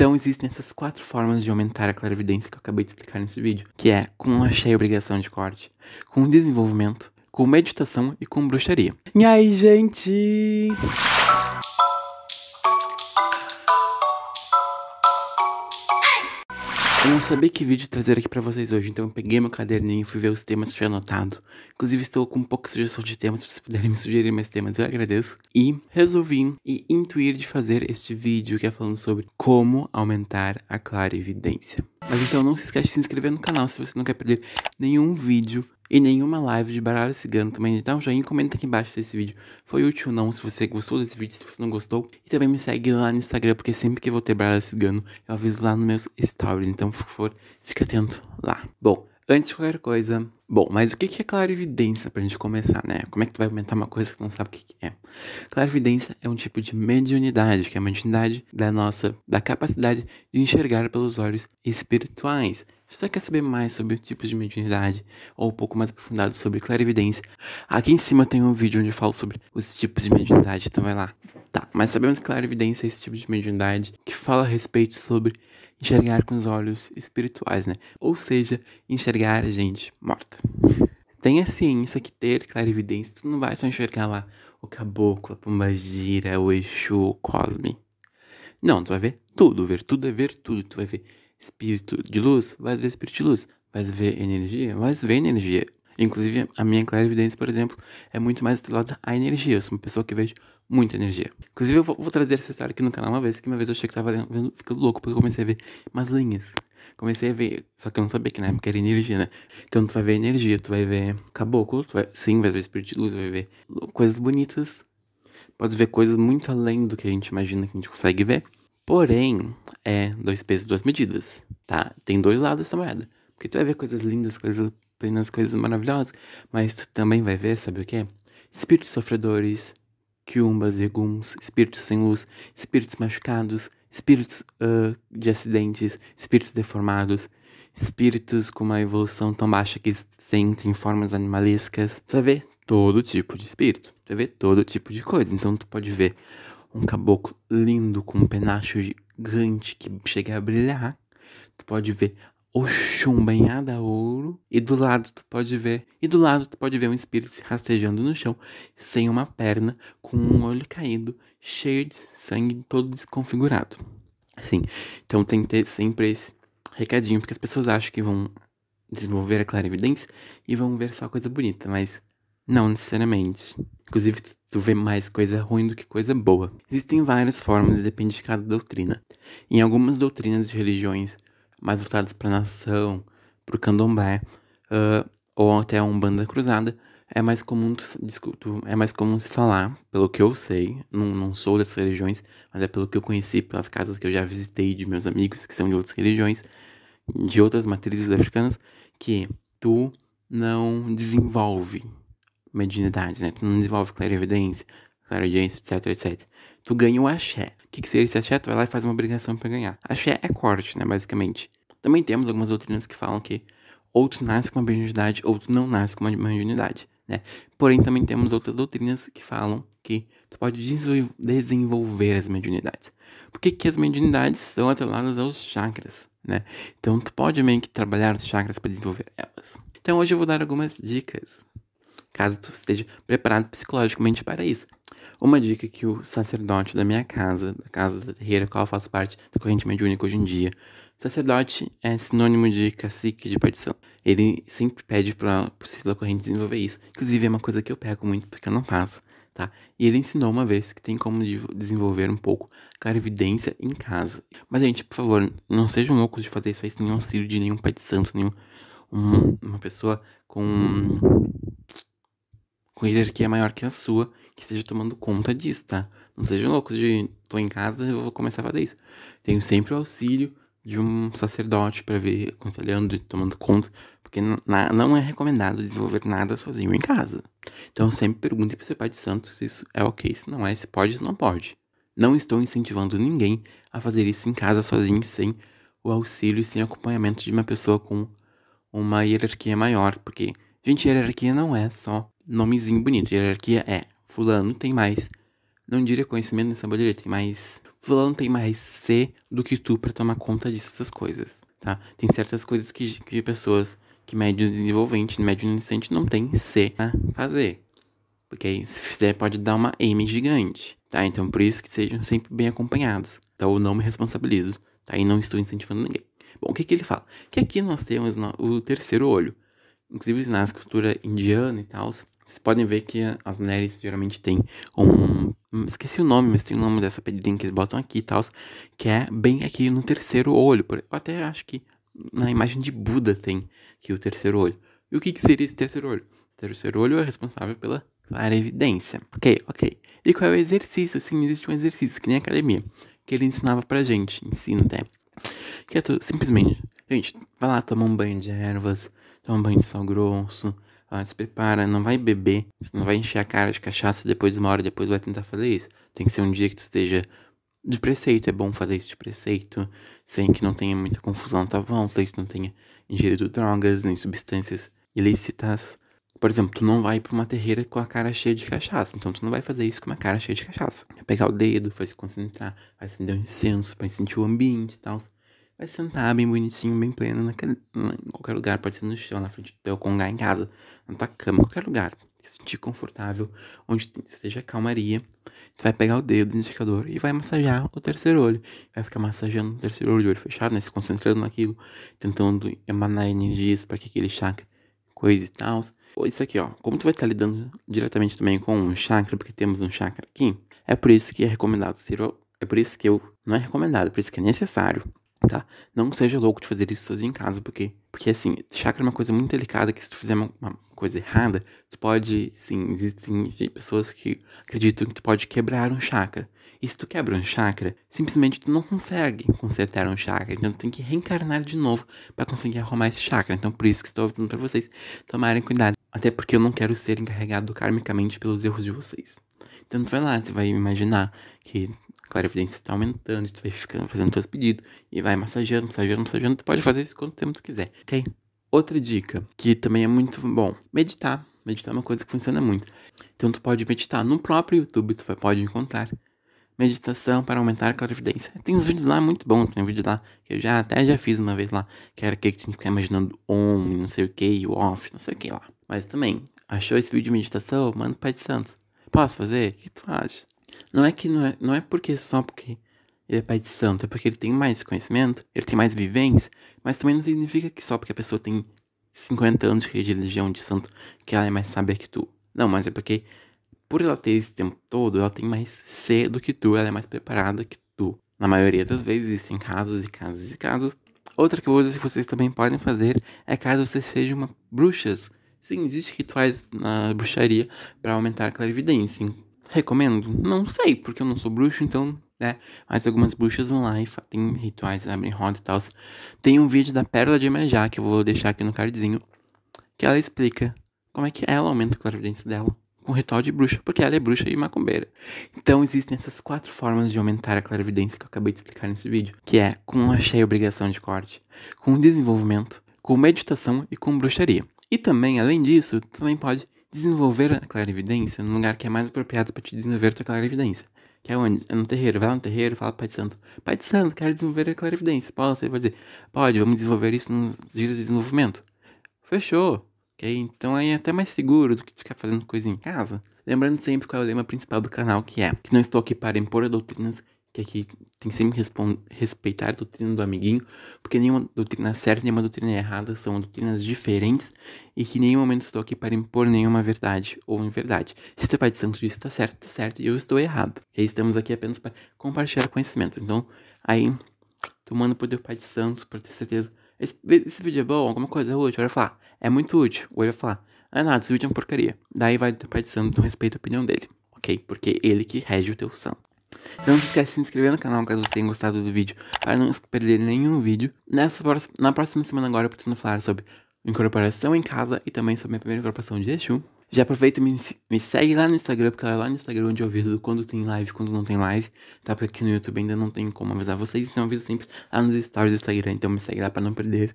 Então existem essas quatro formas de aumentar a clarividência que eu acabei de explicar nesse vídeo, que é com a cheia obrigação de corte, com desenvolvimento, com meditação e com bruxaria. E aí, gente? Eu não sabia que vídeo trazer aqui para vocês hoje, então eu peguei meu caderninho e fui ver os temas que tinha anotado. Inclusive estou com um pouca sugestão de temas, se vocês puderem me sugerir mais temas, eu agradeço. E resolvi e intuir de fazer este vídeo que é falando sobre como aumentar a clarividência. Mas então não se esquece de se inscrever no canal se você não quer perder nenhum vídeo e nenhuma live de baralho cigano também. Dá um joinha e comenta aqui embaixo se esse vídeo foi útil ou não, se você gostou desse vídeo, se você não gostou. E também me segue lá no Instagram, porque sempre que eu vou ter baralho cigano, eu aviso lá nos meus stories. Então, por favor, fica atento lá. Bom, antes de qualquer coisa. Bom, mas o que é clarividência pra gente começar, né? Como é que tu vai aumentar uma coisa que não sabe o que é? Clarividência é um tipo de mediunidade, que é uma mediunidade da nossa, da capacidade de enxergar pelos olhos espirituais. Se você quer saber mais sobre tipos de mediunidade ou um pouco mais aprofundado sobre clarividência, aqui em cima tem um vídeo onde eu falo sobre os tipos de mediunidade, então vai lá. Tá, mas sabemos que clarividência é esse tipo de mediunidade que fala a respeito sobre enxergar com os olhos espirituais, né? Ou seja, enxergar gente morta. Tenha ciência que ter clarividência, tu não vai só enxergar lá o caboclo, a pombagira, o Exu, o cosme. Não, tu vai ver tudo, ver tudo é ver tudo. Tu vai ver espírito de luz, vai ver espírito de luz. Vai ver energia, vai ver energia. Inclusive, a minha clarividência, por exemplo, é muito mais atrelada à energia. Eu sou uma pessoa que vejo muita energia. Inclusive, eu vou, vou trazer essa história aqui no canal uma vez, que uma vez eu achei que tava vendo, ficando louco, porque eu comecei a ver umas linhas. Comecei a ver, só que eu não sabia que na época era energia, né? Então tu vai ver energia, tu vai ver caboclo, tu vai, sim, vai ver espírito de luz, vai ver coisas bonitas. Pode ver coisas muito além do que a gente imagina que a gente consegue ver. Porém, é dois pesos, duas medidas, tá? Tem dois lados essa moeda. Porque tu vai ver coisas lindas, coisas apenas coisas maravilhosas, mas tu também vai ver, sabe o quê? Espíritos sofredores, quiumbas, legumes, espíritos sem luz, espíritos machucados, espíritos uh, de acidentes, espíritos deformados, espíritos com uma evolução tão baixa que sentem formas animalescas. Tu vai ver todo tipo de espírito, tu vai ver todo tipo de coisa. Então tu pode ver um caboclo lindo com um penacho gigante que chega a brilhar. Tu pode ver Oxum banhado a ouro, e do lado tu pode ver, e do lado tu pode ver um espírito se rastejando no chão, sem uma perna, com um olho caído, cheio de sangue todo desconfigurado. Assim, então tem que ter sempre esse recadinho, porque as pessoas acham que vão desenvolver a clarividência e vão ver só coisa bonita, mas não necessariamente. Inclusive, tu, tu vê mais coisa ruim do que coisa boa. Existem várias formas e depende de cada doutrina. Em algumas doutrinas de religiões mais voltadas para nação, para o candomblé, uh, ou até um banda cruzada, é mais comum tu, é mais comum se falar, pelo que eu sei, não, não sou dessas religiões, mas é pelo que eu conheci, pelas casas que eu já visitei de meus amigos que são de outras religiões, de outras matrizes africanas, que tu não desenvolve mediunidades, né? Tu não desenvolve clarividência, clareaudiência, etc, etc tu ganha o axé. O que, que seria esse axé? Tu vai lá e faz uma obrigação para ganhar. Axé é corte, né, basicamente. Também temos algumas doutrinas que falam que ou tu nasce com uma mediunidade ou tu não nasce com uma mediunidade, né? Porém, também temos outras doutrinas que falam que tu pode desenvolver as mediunidades. Por que, as mediunidades são atreladas aos chakras, né? Então, tu pode meio que trabalhar os chakras para desenvolver elas. Então, hoje eu vou dar algumas dicas, caso tu esteja preparado psicologicamente para isso. Uma dica que o sacerdote da minha casa, da casa da terreira, qual eu faço parte da corrente mediúnica hoje em dia, sacerdote é sinônimo de cacique de partição. Ele sempre pede para o da corrente desenvolver isso. Inclusive, é uma coisa que eu pego muito porque eu não faço, tá? E ele ensinou uma vez que tem como desenvolver um pouco clarividência em casa. Mas, gente, por favor, não sejam loucos de fazer isso aí sem auxílio de nenhum pai de santo, nenhum um, uma pessoa com com hierarquia maior que a sua, que esteja tomando conta disso, tá? Não seja louco de tô em casa e vou começar a fazer isso. Tenho sempre o auxílio de um sacerdote para ver, aconselhando e tomando conta, porque não é recomendado desenvolver nada sozinho em casa. Então sempre pergunte para seu pai de santo se isso é ok, se não é, se pode, se não pode. Não estou incentivando ninguém a fazer isso em casa sozinho, sem o auxílio e sem acompanhamento de uma pessoa com uma hierarquia maior, porque, gente, hierarquia não é só nomezinho bonito. Hierarquia é fulano tem mais. Não diria conhecimento, nem sabedoria, tem mais. Fulano tem mais C do que tu para tomar conta dessas coisas, tá? Tem certas coisas que, que pessoas que médio desenvolvente, médio iniciante não tem C pra fazer. Porque aí, se fizer, pode dar uma M gigante, tá? Então, por isso que sejam sempre bem acompanhados, tá? Ou não me responsabilizo, tá? E não estou incentivando ninguém. Bom, o que, que ele fala? Que aqui nós temos o terceiro olho. Inclusive, na cultura indiana e tal, vocês podem ver que as mulheres geralmente têm um. Hum, esqueci o nome, mas tem o nome dessa pedidinha que eles botam aqui e tal, que é bem aqui no terceiro olho. Eu até acho que na imagem de Buda tem aqui o terceiro olho. E o que, que seria esse terceiro olho? O terceiro olho é responsável pela evidência Ok, ok. E qual é o exercício? Sim, existe um exercício, que nem academia, que ele ensinava pra gente, ensina até. Que é tudo, simplesmente, gente, vai lá tomar um banho de ervas, toma um banho de sal grosso, ah, se prepara, não vai beber, você não vai encher a cara de cachaça depois de uma hora depois vai tentar fazer isso. Tem que ser um dia que tu esteja de preceito, é bom fazer isso de preceito, sem que não tenha muita confusão, tá bom? Sem que não tenha ingerido drogas, nem substâncias ilícitas. Por exemplo, tu não vai pra uma terreira com a cara cheia de cachaça. Então tu não vai fazer isso com uma cara cheia de cachaça. Vai pegar o dedo, vai se concentrar, vai acender um incenso, vai sentir o ambiente e tal. Vai sentar bem bonitinho, bem pleno, naquele, em qualquer lugar, pode ser no chão, na frente do teu congá em casa, na tua cama, qualquer lugar. Se sentir confortável, onde esteja calmaria. Tu vai pegar o dedo do indicador e vai massagear o terceiro olho. Vai ficar massageando o terceiro olho, olho fechado, né? Se concentrando naquilo, tentando emanar energias para que aquele chakra, coisa e tal. Isso aqui, ó. Como tu vai estar tá lidando diretamente também com um chakra, porque temos um chakra aqui, é por isso que é recomendado ser. É por isso que eu. Não é recomendado, é por isso que é necessário tá? Não seja louco de fazer isso sozinho em casa, porque, porque assim, chakra é uma coisa muito delicada que se tu fizer uma, uma coisa errada, tu pode, sim, existem pessoas que acreditam que tu pode quebrar um chakra. E se tu quebra um chakra, simplesmente tu não consegue consertar um chakra, então tu tem que reencarnar de novo para conseguir arrumar esse chakra. Então por isso que estou avisando para vocês tomarem cuidado, até porque eu não quero ser encarregado karmicamente pelos erros de vocês. Então tu vai lá, tu vai imaginar que clarividência está aumentando, tu vai ficando fazendo teus pedidos e vai massageando, massageando, massageando. Tu pode fazer isso quanto tempo tu quiser, ok? Outra dica que também é muito bom: meditar. Meditar é uma coisa que funciona muito. Então tu pode meditar no próprio YouTube, tu pode encontrar meditação para aumentar a clarividência. Tem uns vídeos lá muito bons, tem um vídeo lá que eu já até já fiz uma vez lá, que era que tinha que ficar imaginando on, não sei o que, o off, não sei o que lá. Mas também, achou esse vídeo de meditação? Manda o Pai de Santo. Posso fazer? O que tu acha? Não é que não é, não é porque só porque ele é pai de santo, é porque ele tem mais conhecimento, ele tem mais vivência, mas também não significa que só porque a pessoa tem 50 anos de religião de santo que ela é mais sábia que tu. Não, mas é porque por ela ter esse tempo todo, ela tem mais ser do que tu, ela é mais preparada que tu. Na maioria das vezes existem casos e casos e casos. Outra coisa que vocês também podem fazer é caso você seja uma bruxas. Sim, existe rituais na bruxaria para aumentar a clarividência. Recomendo? Não sei, porque eu não sou bruxo, então, né? Mas algumas bruxas vão lá e tem rituais, abrem roda e tal. Tem um vídeo da Pérola de Emerjá, que eu vou deixar aqui no cardzinho, que ela explica como é que ela aumenta a clarividência dela com ritual de bruxa, porque ela é bruxa e macumbeira. Então existem essas quatro formas de aumentar a clarividência que eu acabei de explicar nesse vídeo, que é com a cheia obrigação de corte, com desenvolvimento, com meditação e com bruxaria. E também, além disso, também pode desenvolver a clarividência no lugar que é mais apropriado para te desenvolver a tua clarividência. Que é onde? É no terreiro. Vai lá no terreiro fala pro Pai de Santo. Pai de Santo, quero desenvolver a clarividência. Posso? Ele vai dizer, pode, vamos desenvolver isso nos giros de desenvolvimento. Fechou. Ok? Então aí é até mais seguro do que ficar fazendo coisa em casa. Lembrando sempre qual é o lema principal do canal, que é que não estou aqui para impor doutrinas que aqui tem que sempre respeitar a doutrina do amiguinho, porque nenhuma doutrina certa e nenhuma doutrina errada são doutrinas diferentes e que em nenhum momento estou aqui para impor nenhuma verdade ou inverdade. Se teu é pai de santo diz está certo, está certo, e eu estou errado. E aí estamos aqui apenas para compartilhar conhecimentos. Então, aí, tomando por teu pai de santo, para ter certeza, esse, esse, vídeo é bom, alguma coisa é útil, vai falar, é muito útil, ou ele vai falar, é nada, esse vídeo é uma porcaria. Daí vai teu pai de santo, não respeita a opinião dele ok? Porque ele que rege o teu santo. Então não esquece de se inscrever no canal caso vocês tenham gostado do vídeo, para não perder nenhum vídeo. Nessa, na próxima semana agora eu pretendo falar sobre incorporação em casa e também sobre a minha primeira incorporação de Exu. Já aproveita e me, me segue lá no Instagram, porque é lá no Instagram onde eu aviso quando tem live quando não tem live, tá? Porque aqui no YouTube ainda não tem como avisar vocês, então eu aviso sempre lá nos stories do Instagram, então me segue lá pra não perder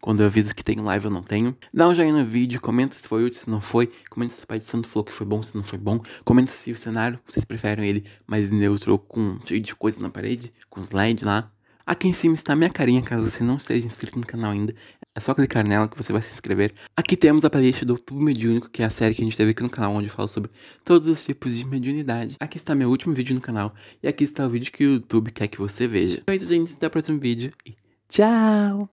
quando eu aviso que tem live, eu não tenho. Dá um joinha no vídeo, comenta se foi útil, se não foi. Comenta se o pai de santo falou que foi bom, se não foi bom. Comenta se o cenário, vocês preferem ele mais neutro, com cheio de coisa na parede, com slide lá. Aqui em cima está a minha carinha, caso você não esteja inscrito no canal ainda. É só clicar nela que você vai se inscrever. Aqui temos a playlist do Tubo Mediúnico, que é a série que a gente teve aqui no canal, onde eu falo sobre todos os tipos de mediunidade. Aqui está meu último vídeo no canal, e aqui está o vídeo que o YouTube quer que você veja. Então é isso, gente. Até o próximo vídeo e tchau!